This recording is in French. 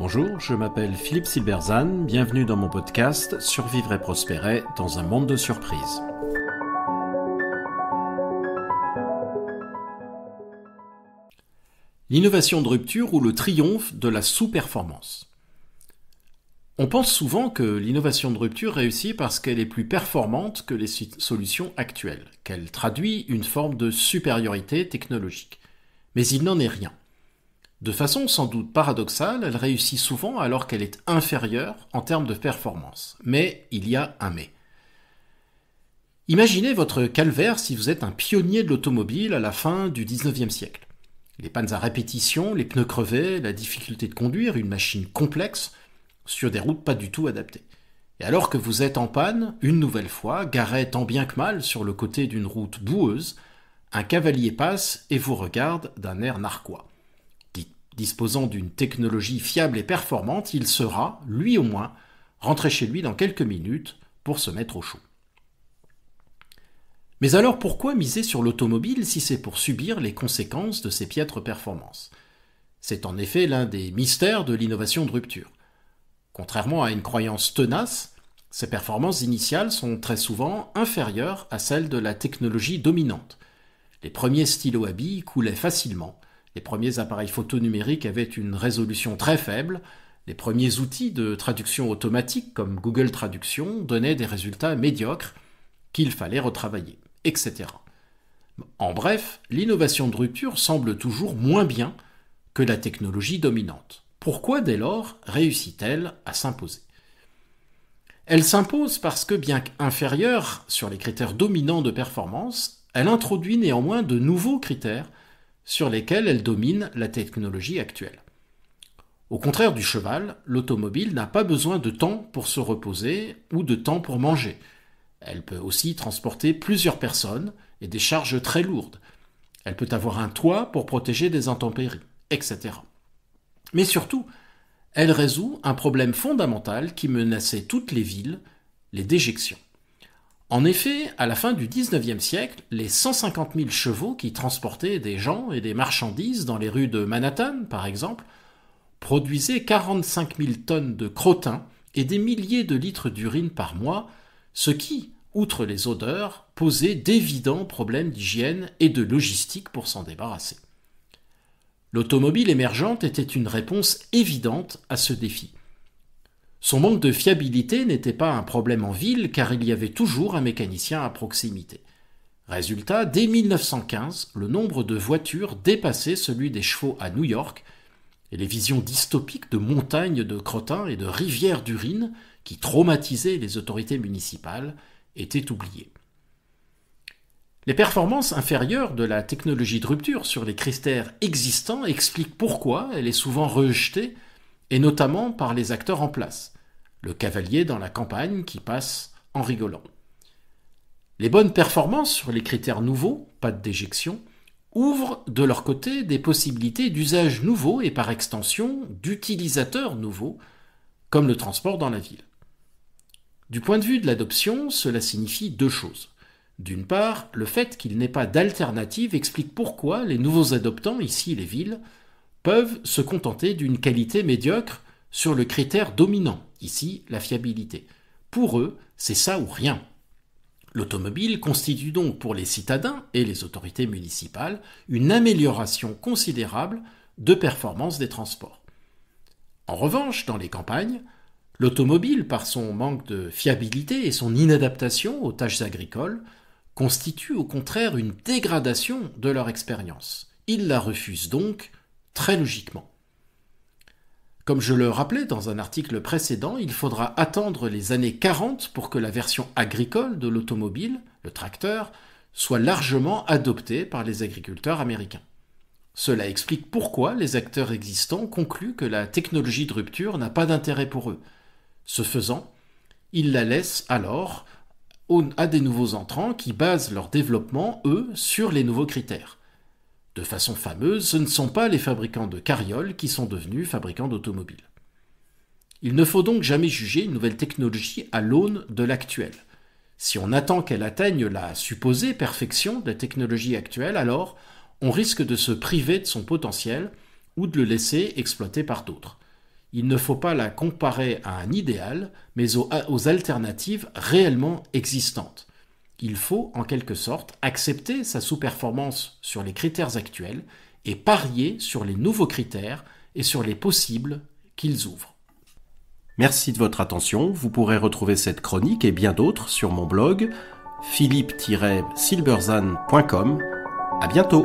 Bonjour, je m'appelle Philippe Silberzan, bienvenue dans mon podcast Survivre et prospérer dans un monde de surprises. L'innovation de rupture ou le triomphe de la sous-performance. On pense souvent que l'innovation de rupture réussit parce qu'elle est plus performante que les solutions actuelles, qu'elle traduit une forme de supériorité technologique mais il n'en est rien. De façon sans doute paradoxale, elle réussit souvent alors qu'elle est inférieure en termes de performance. Mais il y a un mais. Imaginez votre calvaire si vous êtes un pionnier de l'automobile à la fin du 19e siècle. Les pannes à répétition, les pneus crevés, la difficulté de conduire une machine complexe sur des routes pas du tout adaptées. Et alors que vous êtes en panne, une nouvelle fois, garé tant bien que mal sur le côté d'une route boueuse, un cavalier passe et vous regarde d'un air narquois. Disposant d'une technologie fiable et performante, il sera, lui au moins, rentré chez lui dans quelques minutes pour se mettre au chaud. Mais alors pourquoi miser sur l'automobile si c'est pour subir les conséquences de ses piètres performances C'est en effet l'un des mystères de l'innovation de rupture. Contrairement à une croyance tenace, ses performances initiales sont très souvent inférieures à celles de la technologie dominante – les premiers stylos à billes coulaient facilement. Les premiers appareils photo numériques avaient une résolution très faible. Les premiers outils de traduction automatique comme Google Traduction donnaient des résultats médiocres qu'il fallait retravailler, etc. En bref, l'innovation de rupture semble toujours moins bien que la technologie dominante. Pourquoi dès lors réussit-elle à s'imposer Elle s'impose parce que bien qu'inférieure sur les critères dominants de performance, elle introduit néanmoins de nouveaux critères sur lesquels elle domine la technologie actuelle. Au contraire du cheval, l'automobile n'a pas besoin de temps pour se reposer ou de temps pour manger. Elle peut aussi transporter plusieurs personnes et des charges très lourdes. Elle peut avoir un toit pour protéger des intempéries, etc. Mais surtout, elle résout un problème fondamental qui menaçait toutes les villes, les déjections. En effet, à la fin du XIXe siècle, les 150 000 chevaux qui transportaient des gens et des marchandises dans les rues de Manhattan, par exemple, produisaient 45 000 tonnes de crottin et des milliers de litres d'urine par mois, ce qui, outre les odeurs, posait d'évidents problèmes d'hygiène et de logistique pour s'en débarrasser. L'automobile émergente était une réponse évidente à ce défi. Son manque de fiabilité n'était pas un problème en ville car il y avait toujours un mécanicien à proximité. Résultat, dès 1915, le nombre de voitures dépassait celui des chevaux à New York et les visions dystopiques de montagnes de crottins et de rivières d'urine qui traumatisaient les autorités municipales étaient oubliées. Les performances inférieures de la technologie de rupture sur les cristères existants expliquent pourquoi elle est souvent rejetée et notamment par les acteurs en place, le cavalier dans la campagne qui passe en rigolant. Les bonnes performances sur les critères nouveaux, pas de déjection, ouvrent de leur côté des possibilités d'usage nouveau et par extension d'utilisateurs nouveaux, comme le transport dans la ville. Du point de vue de l'adoption, cela signifie deux choses. D'une part, le fait qu'il n'ait pas d'alternative explique pourquoi les nouveaux adoptants, ici les villes, peuvent se contenter d'une qualité médiocre sur le critère dominant, ici la fiabilité. Pour eux, c'est ça ou rien. L'automobile constitue donc pour les citadins et les autorités municipales une amélioration considérable de performance des transports. En revanche, dans les campagnes, l'automobile, par son manque de fiabilité et son inadaptation aux tâches agricoles, constitue au contraire une dégradation de leur expérience. Ils la refusent donc très logiquement. Comme je le rappelais dans un article précédent, il faudra attendre les années 40 pour que la version agricole de l'automobile, le tracteur, soit largement adoptée par les agriculteurs américains. Cela explique pourquoi les acteurs existants concluent que la technologie de rupture n'a pas d'intérêt pour eux. Ce faisant, ils la laissent alors à des nouveaux entrants qui basent leur développement, eux, sur les nouveaux critères de façon fameuse, ce ne sont pas les fabricants de carrioles qui sont devenus fabricants d'automobiles. Il ne faut donc jamais juger une nouvelle technologie à l'aune de l'actuelle. Si on attend qu'elle atteigne la supposée perfection de la technologie actuelle, alors on risque de se priver de son potentiel ou de le laisser exploiter par d'autres. Il ne faut pas la comparer à un idéal, mais aux, alternatives réellement existantes il faut en quelque sorte accepter sa sous-performance sur les critères actuels et parier sur les nouveaux critères et sur les possibles qu'ils ouvrent. Merci de votre attention, vous pourrez retrouver cette chronique et bien d'autres sur mon blog philippe-silberzan.com. À bientôt!